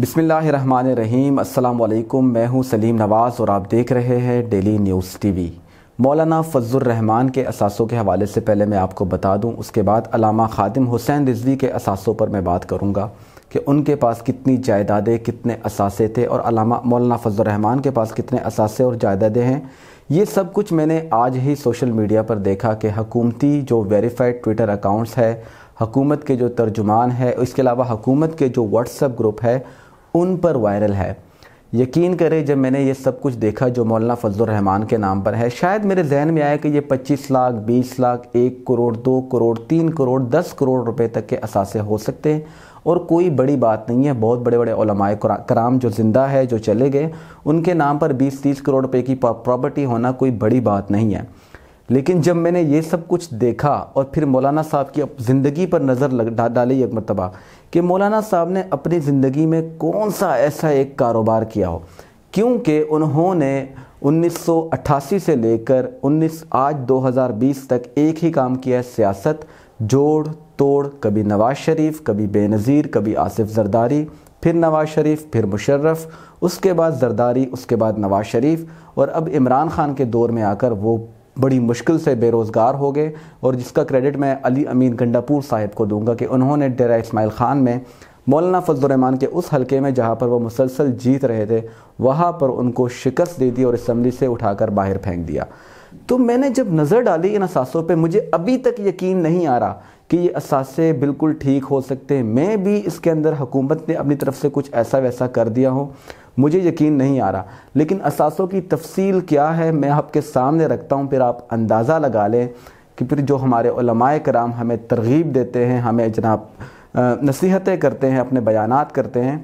बिसमीम अल्लाम मैं हूं सलीम नवाज़ और आप देख रहे हैं डेली न्यूज़ टीवी मौलाना रहमान के असासों के हवाले से पहले मैं आपको बता दूं उसके बाद अलामा खादिम हुसैन रिजवी के असासों पर मैं बात करूंगा कि उनके पास कितनी जायदादें कितने असासे थे और अलामा मौलाना रहमान के पास कितने असासे और जायदादें हैं ये सब कुछ मैंने आज ही सोशल मीडिया पर देखा कि हकूमती जो वेरीफाइड ट्विटर अकाउंट्स है हुकूमत के जो तर्जुमान है इसके अलावा हकूमत के जो व्हाट्सअप ग्रुप है उन पर वायरल है यकीन करें जब मैंने ये सब कुछ देखा जो मौलाना रहमान के नाम पर है शायद मेरे जहन में आया कि ये 25 लाख 20 लाख एक करोड़ दो करोड़ तीन करोड़ दस करोड़ रुपए तक के असासे हो सकते हैं और कोई बड़ी बात नहीं है बहुत बड़े बड़े ओलमाए कराम जो ज़िंदा है जो चले गए उनके नाम पर बीस तीस करोड़ रुपये की प्रॉपर्टी होना कोई बड़ी बात नहीं है लेकिन जब मैंने ये सब कुछ देखा और फिर मौलाना साहब की ज़िंदगी पर नज़र डा, डाली एक मरतबा कि मौलाना साहब ने अपनी ज़िंदगी में कौन सा ऐसा एक कारोबार किया हो क्योंकि उन्होंने 1988 से लेकर 19 आज 2020 तक एक ही काम किया है सियासत जोड़ तोड़ कभी नवाज़ शरीफ कभी बेनज़ीर कभी आसिफ जरदारी फिर नवाज़ शरीफ फिर मुशर्रफ उसके बाद जरदारी उसके बाद नवाज़ शरीफ और अब इमरान खान के दौर में आकर वो बड़ी मुश्किल से बेरोज़गार हो गए और जिसका क्रेडिट मैं अली अमीन गंडापुर साहिब को दूंगा कि उन्होंने डेरा इसमाइल ख़ान में मौलाना फजलरहमान के उस हलके में जहाँ पर वो मुसलसल जीत रहे थे वहाँ पर उनको शिकस्त दे दी और इसम्बली से उठाकर बाहर फेंक दिया तो मैंने जब नज़र डाली इन असासों पर मुझे अभी तक यकीन नहीं आ रहा कि ये असासे बिल्कुल ठीक हो सकते हैं मैं भी इसके अंदर हुकूमत ने अपनी तरफ से कुछ ऐसा वैसा कर दिया हूँ मुझे यकीन नहीं आ रहा लेकिन असासों की तफसील क्या है मैं आपके सामने रखता हूँ फिर आप अंदाज़ा लगा लें कि फिर जो हमारे कराम हमें तरगीब देते हैं हमें जनाब नसीहतें करते हैं अपने बयान करते हैं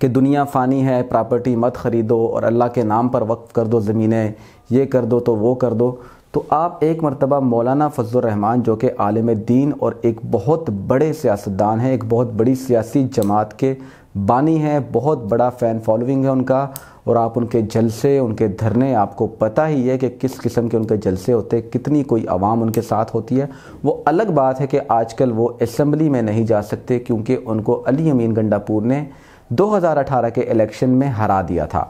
कि दुनिया फ़ानी है प्रॉपर्टी मत ख़रीदो और अल्लाह के नाम पर वक्फ़ कर दो ज़मीनें ये कर दो तो वो कर दो तो आप एक मरतबा मौलाना रहमान जो कि आलम दीन और एक बहुत बड़े सियासतदान हैं एक बहुत बड़ी सियासी जमात के बानी है बहुत बड़ा फ़ैन फॉलोइंग है उनका और आप उनके जलसे उनके धरने आपको पता ही है कि किस किस्म के उनके जलसे होते हैं कितनी कोई आवाम उनके साथ होती है वो अलग बात है कि आजकल वो असम्बली में नहीं जा सकते क्योंकि उनको अली अमीन गंडापुर ने 2018 के इलेक्शन में हरा दिया था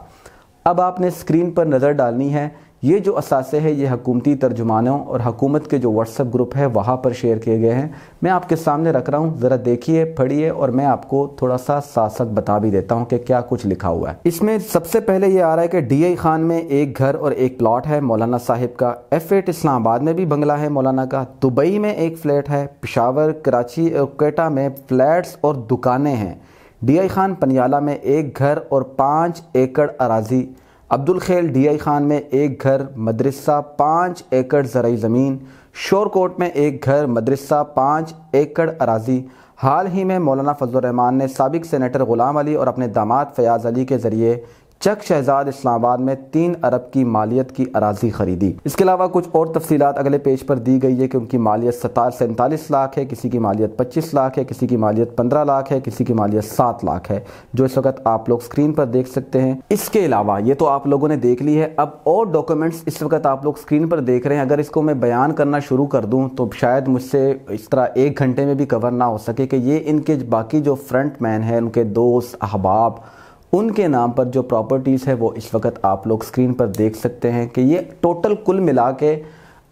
अब आपने स्क्रीन पर नज़र डालनी है ये जो असासे हैं ये हकूमती तर्जुमानों और हकूमत के जो व्हाट्सअप ग्रुप है वहाँ पर शेयर किए गए हैं मैं आपके सामने रख रहा हूँ ज़रा देखिए पढ़िए और मैं आपको थोड़ा सा साथ साथ बता भी देता हूँ कि क्या कुछ लिखा हुआ है इसमें सबसे पहले ये आ रहा है कि डी आई खान में एक घर और एक प्लाट है मौलाना साहिब का एफ एट इस्लामाबाद में भी बंगला है मौलाना का दुबई में एक फ्लैट है पिशावर कराची और कोटा में फ्लैट्स और दुकानें हैं डी आई खान पनियाला में एक घर और पाँच एकड़ अराजी अब्दुल खेल डीआई खान में एक घर मदरसा पाँच एकड़ ज़रूरी ज़मीन शोरकोट में एक घर मदरसा पाँच एकड़ अराजी हाल ही में मौलाना फजल रहमान ने सबक सेनेटर ग़ुलाम अली और अपने दामाद फयाज़ अली के ज़रिए चक शहजाद इस्लामाबाद में तीन अरब की मालियत की अराजी खरीदी इसके अलावा कुछ और तफसीत अगले पेज पर दी गई है कि उनकी मालियत सतार सैंतालीस लाख है किसी की मालियत पच्चीस लाख है किसी की मालियत पंद्रह लाख है किसी की मालियत सात लाख है जो इस वक्त आप लोग स्क्रीन पर देख सकते हैं इसके अलावा ये तो आप लोगों ने देख ली है अब और डॉक्यूमेंट्स इस वक्त आप लोग स्क्रीन पर देख रहे हैं अगर इसको मैं बयान करना शुरू कर दूँ तो शायद मुझसे इस तरह एक घंटे में भी कवर ना हो सके कि ये इनके बाकी जो फ्रंट मैन है उनके दोस्त अहबाब उनके नाम पर जो प्रॉपर्टीज़ है वो इस वक्त आप लोग स्क्रीन पर देख सकते हैं कि ये टोटल कुल मिला के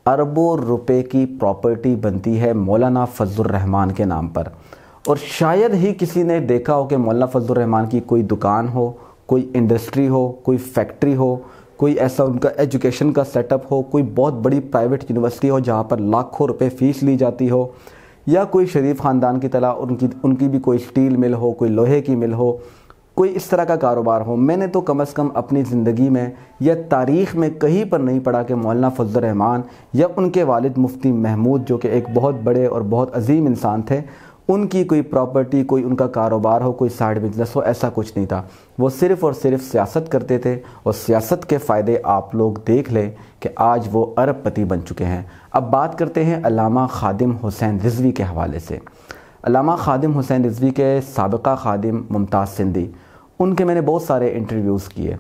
अरबों रुपए की प्रॉपर्टी बनती है मौलाना रहमान के नाम पर और शायद ही किसी ने देखा हो कि मौलाना फजल रहमान की कोई दुकान हो कोई इंडस्ट्री हो कोई फैक्ट्री हो कोई ऐसा उनका एजुकेशन का सेटअप हो कोई बहुत बड़ी प्राइवेट यूनिवर्सिटी हो जहाँ पर लाखों रुपए फ़ीस ली जाती हो या कोई शरीफ ख़ानदान की तरह उनकी उनकी भी कोई स्टील मिल हो कोई लोहे की मिल हो कोई इस तरह का कारोबार हो मैंने तो कम अज़ कम अपनी ज़िंदगी में या तारीख़ में कहीं पर नहीं पढ़ा कि मौलाना रहमान या उनके वालिद मुफ्ती महमूद जो कि एक बहुत बड़े और बहुत अजीम इंसान थे उनकी कोई प्रॉपर्टी कोई उनका कारोबार हो कोई साइड बिजनेस हो ऐसा कुछ नहीं था वो सिर्फ़ और सिर्फ सियासत करते थे और सियासत के फ़ायदे आप लोग देख लें कि आज वो अरबपति बन चुके हैं अब बात करते हैं अलामा खादिम हुसैन रिजवी के हवाले से अलामा खादिम हुसैन रिजवी के सबका खादिम मुमताज़ सिंधी उनके मैंने बहुत सारे इंटरव्यूज़ किए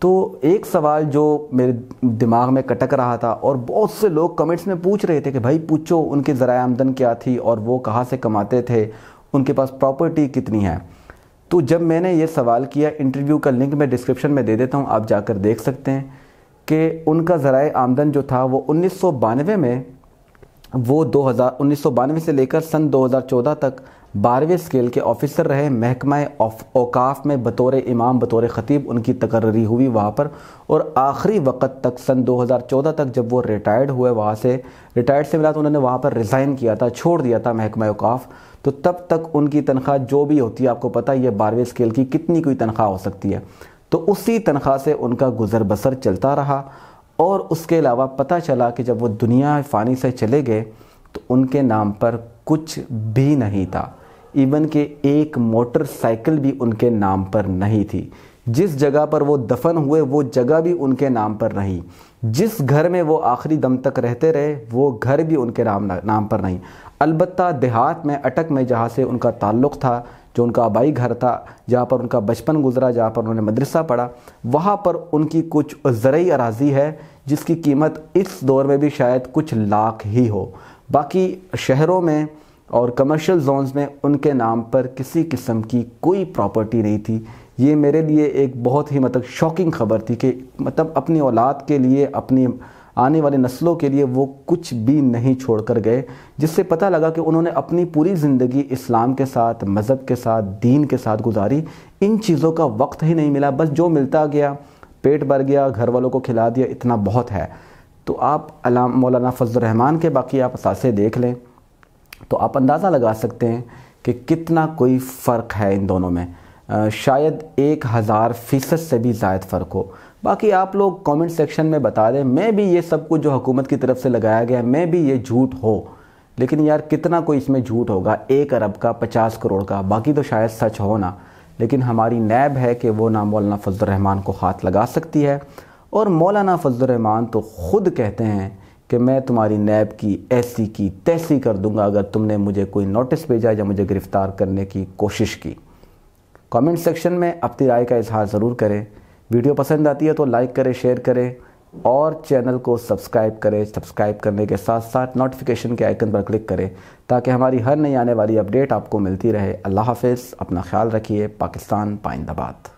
तो एक सवाल जो मेरे दिमाग में कटक रहा था और बहुत से लोग कमेंट्स में पूछ रहे थे कि भाई पूछो उनकी ज़रा आमदन क्या थी और वो कहाँ से कमाते थे उनके पास प्रॉपर्टी कितनी है तो जब मैंने ये सवाल किया इंटरव्यू का लिंक मैं डिस्क्रिप्शन में दे देता हूँ आप जाकर देख सकते हैं कि उनका ज़रा आमदन जो था वो उन्नीस में वो दो हज़ार से लेकर सन 2014 तक बारहवें स्केल के ऑफिसर रहे महकमा औकाफ में बतौर इमाम बतौर ख़तीब उनकी तकर्री हुई वहाँ पर और आखिरी वक्त तक सन 2014 तक जब वो रिटायर्ड हुए वहाँ से रिटायर्ड से मिला तो उन्होंने वहाँ पर रिज़ाइन किया था छोड़ दिया था महकमा औकाफ तो तब तक उनकी तनख्वाह जो भी होती है आपको पता ये बारहवें स्केल की कितनी कोई तनख्वाह हो सकती है तो उसी तनख्वाह से उनका गुज़र बसर चलता रहा और उसके अलावा पता चला कि जब वो दुनिया फ़ानी से चले गए तो उनके नाम पर कुछ भी नहीं था इवन के एक मोटरसाइकिल भी उनके नाम पर नहीं थी जिस जगह पर वो दफन हुए वो जगह भी उनके नाम पर नहीं जिस घर में वो आखिरी दम तक रहते रहे वो घर भी उनके नाम नाम पर नहीं अलबत् देहात में अटक में जहाँ से उनका ताल्लुक़ था जो उनका आबाई घर था जहाँ पर उनका बचपन गुजरा जहाँ पर उन्होंने मदरसा पढ़ा वहाँ पर उनकी कुछ ज़रूरी अराजी है जिसकी कीमत इस दौर में भी शायद कुछ लाख ही हो बाकी शहरों में और कमर्शियल जोन्स में उनके नाम पर किसी किस्म की कोई प्रॉपर्टी नहीं थी ये मेरे लिए एक बहुत ही मतलब शॉकिंग खबर थी कि मतलब अपनी औलाद के लिए अपनी आने वाले नस्लों के लिए वो कुछ भी नहीं छोड़ कर गए जिससे पता लगा कि उन्होंने अपनी पूरी ज़िंदगी इस्लाम के साथ मज़हब के साथ दीन के साथ गुजारी इन चीज़ों का वक्त ही नहीं मिला बस जो मिलता गया पेट भर गया घर वालों को खिला दिया इतना बहुत है तो आप मौलाना फजल रहमान के बाकी आप असासे देख लें तो आप अंदाज़ा लगा सकते हैं कि कितना कोई फ़र्क है इन दोनों में आ, शायद एक हज़ार फ़ीसद से भी ज़ायद फ़र्क हो बाकी आप लोग कमेंट सेक्शन में बता दें मैं भी ये सब कुछ जो हुकूमत की तरफ से लगाया गया है मैं भी ये झूठ हो लेकिन यार कितना कोई इसमें झूठ होगा एक अरब का पचास करोड़ का बाकी तो शायद सच हो ना लेकिन हमारी नैब है कि वो ना मौलाना फजलरहमान को हाथ लगा सकती है और मौलाना फजलरहमान तो ख़ुद कहते हैं कि मैं तुम्हारी नैब की ऐसी की तैसी कर दूंगा अगर तुमने मुझे कोई नोटिस भेजा या मुझे गिरफ़्तार करने की कोशिश की कमेंट सेक्शन में अपनी राय का इजहार ज़रूर करें वीडियो पसंद आती है तो लाइक करें शेयर करें और चैनल को सब्सक्राइब करें सब्सक्राइब करने के साथ साथ नोटिफिकेशन के आइकन पर क्लिक करें ताकि हमारी हर नई आने वाली अपडेट आपको मिलती रहे अल्लाह हाफिज़ अपना ख्याल रखिए पाकिस्तान पाइंदाबाद